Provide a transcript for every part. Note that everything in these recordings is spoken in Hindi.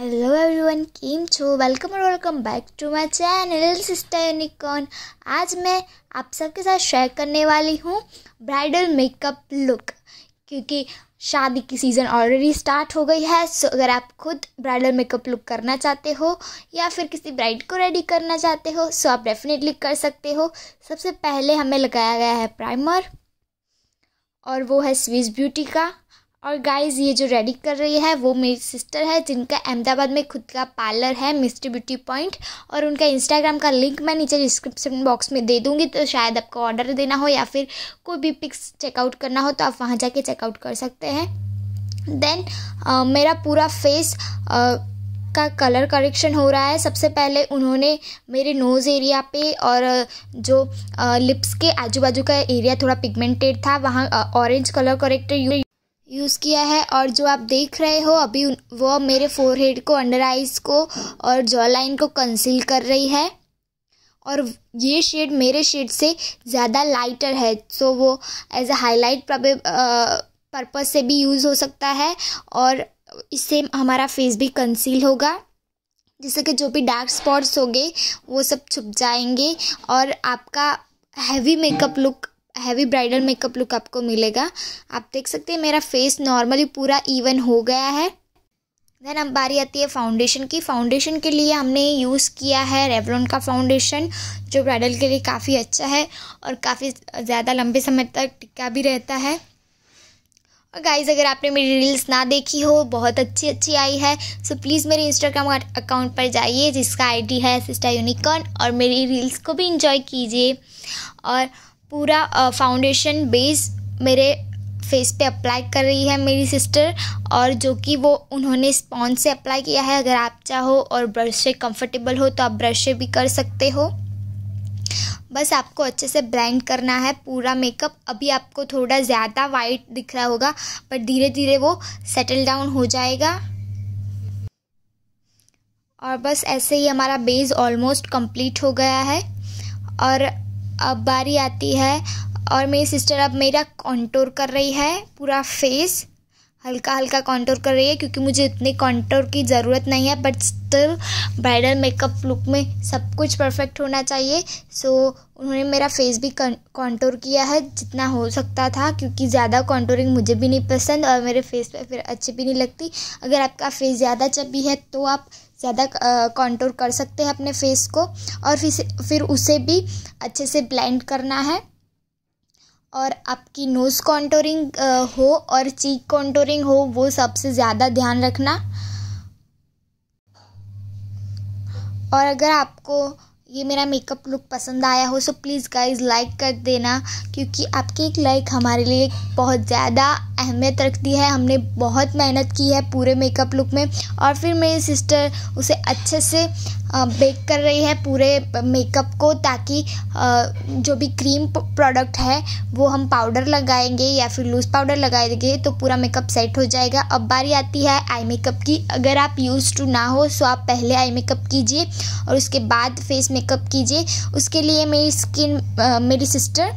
हेलो एवरीवन केम छो वेलकम और welcome back to my channel sister unicorn आज मैं आप सबके साथ शेयर करने वाली हूँ ब्राइडल मेकअप लुक क्योंकि शादी की सीज़न ऑलरेडी स्टार्ट हो गई है सो अगर आप खुद ब्राइडल मेकअप लुक करना चाहते हो या फिर किसी ब्राइड को रेडी करना चाहते हो सो आप डेफिनेटली कर सकते हो सबसे पहले हमें लगाया गया है प्राइमर और वो है स्विस ब्यूटी का और गाइस ये जो रेडी कर रही है वो मेरी सिस्टर है जिनका अहमदाबाद में खुद का पार्लर है मिस्टर ब्यूटी पॉइंट और उनका इंस्टाग्राम का लिंक मैं नीचे डिस्क्रिप्शन बॉक्स में दे दूँगी तो शायद आपको ऑर्डर देना हो या फिर कोई भी पिक्स चेकआउट करना हो तो आप वहाँ जाके चेकआउट कर सकते हैं देन uh, मेरा पूरा फेस का कलर करेक्शन हो रहा है सबसे पहले उन्होंने मेरे नोज़ एरिया पे और जो लिप्स के आजू बाजू का एरिया थोड़ा पिगमेंटेड था वहाँ orange colour corrector you use किया है और जो आप देख रहे हो अभी वो मेरे फोरहेड को अंडर आइज को और जॉ लाइन को कंसील कर रही है और ये शेड मेरे शेड से ज़्यादा लाइटर है सो वो एज अ हाईलाइट पर्पज़ से भी यूज़ हो सकता है और इससे हमारा फेस भी कंसील होगा जिससे कि जो भी डार्क स्पॉट्स होंगे वो सब छुप जाएंगे और आपका heavy makeup look heavy bridal makeup look आपको मिलेगा आप देख सकते हैं मेरा फेस नॉर्मली पूरा इवन हो गया है देन अब बारी आती है फाउंडेशन की फाउंडेशन के लिए हमने यूज़ किया है रेवलॉन का फाउंडेशन जो ब्राइडल के लिए काफ़ी अच्छा है और काफ़ी ज़्यादा लंबे समय तक टिका भी रहता है और गाइज़ अगर आपने मेरी रील्स ना देखी हो बहुत अच्छी अच्छी आई है सो प्लीज़ मेरे इंस्टाग्राम अकाउंट पर जाइए जिसका आईडी है सिस्टा यूनिकॉर्न और मेरी रील्स को भी इंजॉय कीजिए और पूरा फाउंडेशन बेस मेरे फेस पे अप्लाई कर रही है मेरी सिस्टर और जो कि वो उन्होंने स्पॉन्ज से अप्लाई किया है अगर आप चाहो और ब्रश से कंफर्टेबल हो तो आप ब्रश से भी कर सकते हो बस आपको अच्छे से ब्लेंड करना है पूरा मेकअप अभी आपको थोड़ा ज़्यादा वाइट दिख रहा होगा पर धीरे धीरे वो सेटल डाउन हो जाएगा और बस ऐसे ही हमारा बेस ऑलमोस्ट कंप्लीट हो गया है और अब बारी आती है और मेरी सिस्टर अब मेरा कॉन्टोर कर रही है पूरा फेस हल्का हल्का कॉन्टोर कर रही है क्योंकि मुझे इतने कॉन्टोर की ज़रूरत नहीं है but still bridal makeup look में सब कुछ परफेक्ट होना चाहिए सो so, उन्होंने मेरा फेस भी कॉन्टोर किया है जितना हो सकता था क्योंकि ज़्यादा कॉन्टोरिंग मुझे भी नहीं पसंद और मेरे फेस पे फिर अच्छी भी नहीं लगती अगर आपका फेस ज़्यादा चबी है तो आप ज़्यादा कॉन्टोर कर सकते हैं अपने फेस को और फिर फिर उसे भी अच्छे से ब्लेंड करना है और आपकी नोज़ कॉन्टोरिंग हो और चीक कॉन्टोरिंग हो वो सबसे ज़्यादा ध्यान रखना और अगर आपको ये मेरा मेकअप लुक पसंद आया हो सो प्लीज़ गाइज लाइक कर देना क्योंकि आपकी एक लाइक हमारे लिए बहुत ज़्यादा अहमियत रखती है हमने बहुत मेहनत की है पूरे मेकअप लुक में और फिर मेरी सिस्टर उसे अच्छे से बेक कर रही है पूरे मेकअप को ताकि जो भी क्रीम प्रोडक्ट है वो हम पाउडर लगाएंगे या फिर लूज़ पाउडर लगाएंगे तो पूरा मेकअप सेट हो जाएगा अब बारी आती है आई मेकअप की अगर आप यूज़ टू ना हो सो आप पहले आई मेकअप कीजिए और उसके बाद फेस मेकअप कीजिए उसके लिए मेरी स्किन मेरी सिस्टर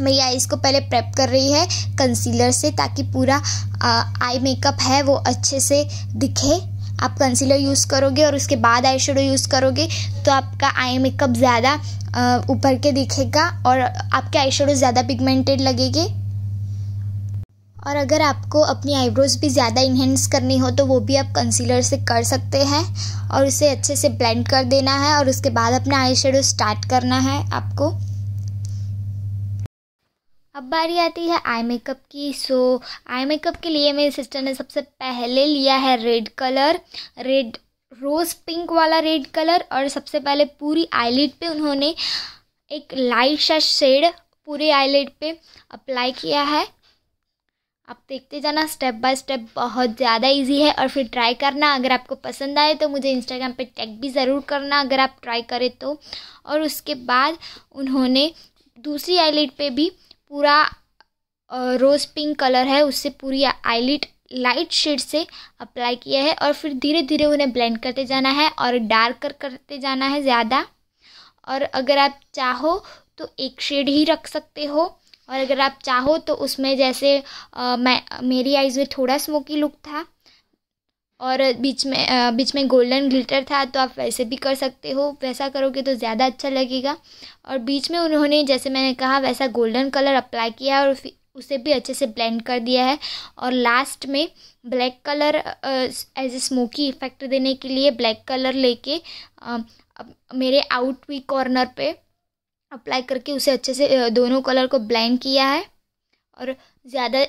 मेरी आईज़ को पहले प्रेप कर रही है कंसीलर से ताकि पूरा आई मेकअप है वो अच्छे से दिखे आप कंसीलर यूज़ करोगे और उसके बाद आई शेडो यूज़ करोगे तो आपका आई मेकअप ज़्यादा ऊपर के दिखेगा और आपके आई शेडो ज़्यादा पिगमेंटेड लगेगी और अगर आपको अपनी आईब्रोज़ भी ज़्यादा इन्हेंस करनी हो तो वो भी आप कंसीलर से कर सकते हैं और उसे अच्छे से ब्लेंड कर देना है और उसके बाद अपना आई स्टार्ट करना है आपको अब बारी आती है आई मेकअप की सो आई मेकअप के लिए मेरी सिस्टर ने सबसे पहले लिया है red colour red rose pink वाला रेड कलर और सबसे पहले पूरी आईलिड पे उन्होंने एक लाइट सा शेड पूरे आईलेट पे अप्लाई किया है आप देखते जाना स्टेप बाय स्टेप बहुत ज़्यादा इजी है और फिर ट्राई करना अगर आपको पसंद आए तो मुझे इंस्टाग्राम पे टैग भी ज़रूर करना अगर आप ट्राई करें तो और उसके बाद उन्होंने दूसरी आईलेट पे भी पूरा रोज़ पिंक कलर है उससे पूरी आईलिट लाइट शेड से अप्लाई किया है और फिर धीरे धीरे उन्हें ब्लेंड करते जाना है और डार्क करते जाना है ज़्यादा और अगर आप चाहो तो एक शेड ही रख सकते हो और अगर आप चाहो तो उसमें जैसे आ, मैं मेरी आइज़ में थोड़ा स्मोकी लुक था और बीच में बीच में गोल्डन ग्लिटर था तो आप वैसे भी कर सकते हो वैसा करोगे तो ज़्यादा अच्छा लगेगा और बीच में उन्होंने जैसे मैंने कहा वैसा गोल्डन कलर अप्लाई किया है और उसे भी अच्छे से ब्लेंड कर दिया है और लास्ट में black colour as a smoky effect देने के लिए ब्लैक कलर लेके मेरे आउट वी कॉर्नर पे अप्लाई करके उसे अच्छे से दोनों कलर को ब्लेंड किया है और ज़्यादा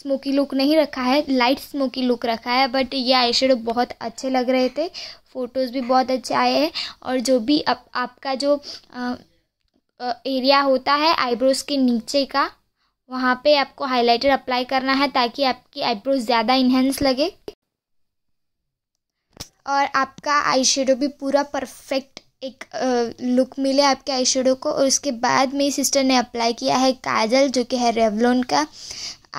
स्मोकी लुक नहीं रखा है लाइट स्मोकी लुक रखा है बट ये आई बहुत अच्छे लग रहे थे फ़ोटोज़ भी बहुत अच्छे आए हैं और जो भी आप, आपका जो आ, आ, एरिया होता है आईब्रोज़ के नीचे का वहाँ पे आपको हाइलाइटर अप्लाई करना है ताकि आपकी आईब्रोज ज़्यादा इन्हेंस लगे और आपका आई भी पूरा परफेक्ट एक लुक मिले आपके आई को और उसके बाद मेरी सिस्टर ने अप्लाई किया है काजल जो कि है रेवलोन का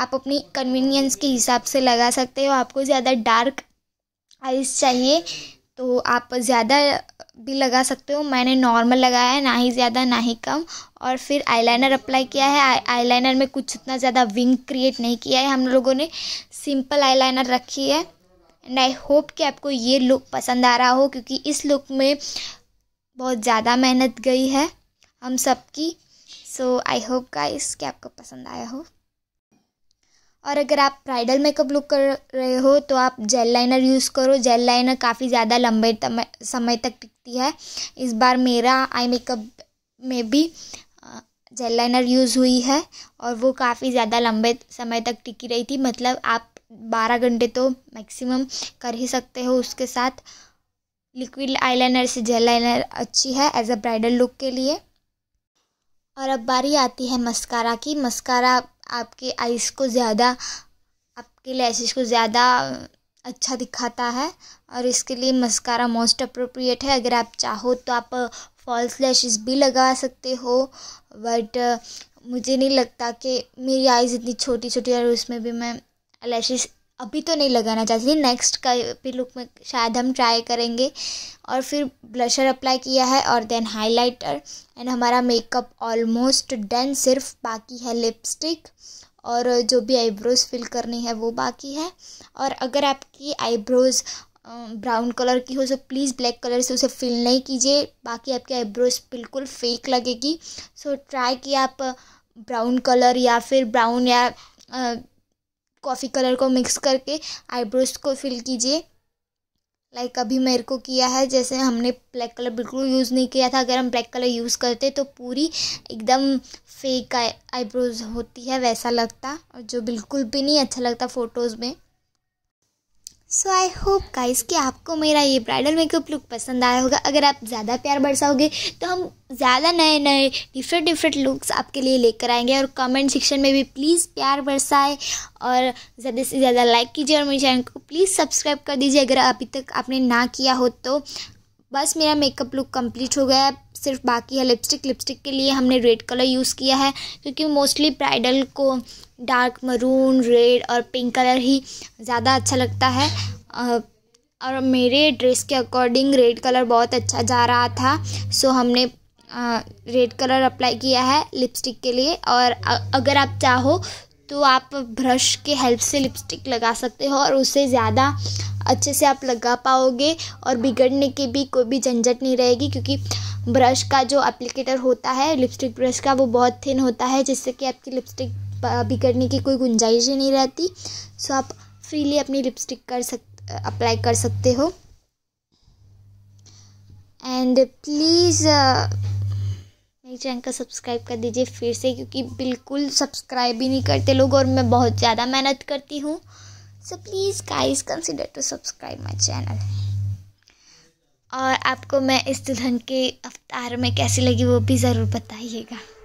आप अपनी कन्वीनियंस के हिसाब से लगा सकते हो आपको ज़्यादा डार्क आइज चाहिए तो आप ज़्यादा भी लगा सकते हो मैंने नॉर्मल लगाया है ना ही ज़्यादा ना ही कम और फिर आईलाइनर अप्लाई किया है आईलाइनर में कुछ उतना ज़्यादा विंग क्रिएट नहीं किया है हम लोगों ने सिंपल आईलाइनर रखी है एंड आई होप कि आपको ये लुक पसंद आ रहा हो क्योंकि इस लुक में बहुत ज़्यादा मेहनत गई है हम सबकी सो आई होप गाइस कि आपको पसंद आया हो और अगर आप ब्राइडल मेकअप लुक कर रहे हो तो आप जेल लाइनर यूज़ करो जेल लाइनर काफ़ी ज़्यादा लंबे समय तक टिकती है इस बार मेरा आई मेकअप में भी जेल लाइनर यूज़ हुई है और वो काफ़ी ज़्यादा लंबे समय तक टिकी रही थी मतलब आप बारह घंटे तो मैक्सिमम कर ही सकते हो उसके साथ लिक्विड आईलाइनर से जेल लाइनर अच्छी है एज अ ब्राइडल लुक के लिए और अब बारी आती है मस्कारा की मस्कारा आपके आइज़ को ज़्यादा आपके लैशेज़ को ज़्यादा अच्छा दिखाता है और इसके लिए मस्कारा मोस्ट अप्रोप्रिएट है अगर आप चाहो तो आप फॉल्स लैशेस भी लगा सकते हो बट मुझे नहीं लगता कि मेरी आइज़ इतनी छोटी छोटी और उसमें भी मैं लैशेस अभी तो नहीं लगाना चाहती थी नेक्स्ट का भी लुक में शायद हम ट्राई करेंगे और फिर ब्लशर अप्लाई किया है और देन हाइलाइटर एंड हमारा मेकअप ऑलमोस्ट डन सिर्फ बाकी है लिपस्टिक और जो भी आईब्रोज़ फिल करनी है वो बाकी है और अगर आपकी आईब्रोज़ ब्राउन कलर की हो सो प्लीज़ ब्लैक कलर से उसे फिल नहीं कीजिए बाकी आपकी आईब्रोज बिल्कुल फेक लगेगी सो ट्राई किया आप ब्राउन कलर या फिर ब्राउन या कॉफ़ी कलर को मिक्स करके आईब्रोज को फिल कीजिए लाइक like अभी मेरे को किया है जैसे हमने ब्लैक कलर बिल्कुल यूज़ नहीं किया था अगर हम ब्लैक कलर यूज़ करते तो पूरी एकदम फेक आईब्रोज होती है वैसा लगता और जो बिल्कुल भी नहीं अच्छा लगता फ़ोटोज़ में सो आई होप गाइस कि आपको मेरा ये ब्राइडल मेकअप लुक पसंद आया होगा अगर आप ज़्यादा प्यार बरसाओगे तो हम ज़्यादा नए नए डिफरेंट डिफरेंट लुक्स आपके लिए लेकर आएंगे और कमेंट सेक्शन में भी प्लीज़ प्यार बरसाए और ज़्यादा से ज़्यादा लाइक कीजिए और मेरे चैनल को प्लीज़ सब्सक्राइब कर दीजिए अगर अभी तक आपने ना किया हो तो बस मेरा मेकअप लुक कंप्लीट हो गया है सिर्फ बाकी है लिपस्टिक लिपस्टिक के लिए हमने रेड कलर यूज़ किया है क्योंकि मोस्टली ब्राइडल को डार्क मरून रेड और पिंक कलर ही ज़्यादा अच्छा लगता है और मेरे ड्रेस के अकॉर्डिंग रेड कलर बहुत अच्छा जा रहा था सो हमने रेड कलर अप्लाई किया है लिपस्टिक के लिए और अगर आप चाहो तो आप ब्रश के हेल्प से लिपस्टिक लगा सकते हो और उसे ज़्यादा अच्छे से आप लगा पाओगे और बिगड़ने की भी कोई भी झंझट नहीं रहेगी क्योंकि ब्रश का जो एप्लीकेटर होता है लिपस्टिक ब्रश का वो बहुत थिन होता है जिससे कि आपकी लिपस्टिक बिगड़ने की कोई गुंजाइश ही नहीं रहती सो आप फ्रीली अपनी लिपस्टिक कर सक अप्लाई कर सकते हो एंड प्लीज़ मेरे चैनल का सब्सक्राइब कर दीजिए फिर से क्योंकि बिल्कुल सब्सक्राइब ही नहीं करते लोग और मैं बहुत ज़्यादा मेहनत करती हूँ so please guys consider to subscribe my channel और आपको मैं इस दुल्हन के अवतार में कैसी लगी वो भी ज़रूर बताइएगा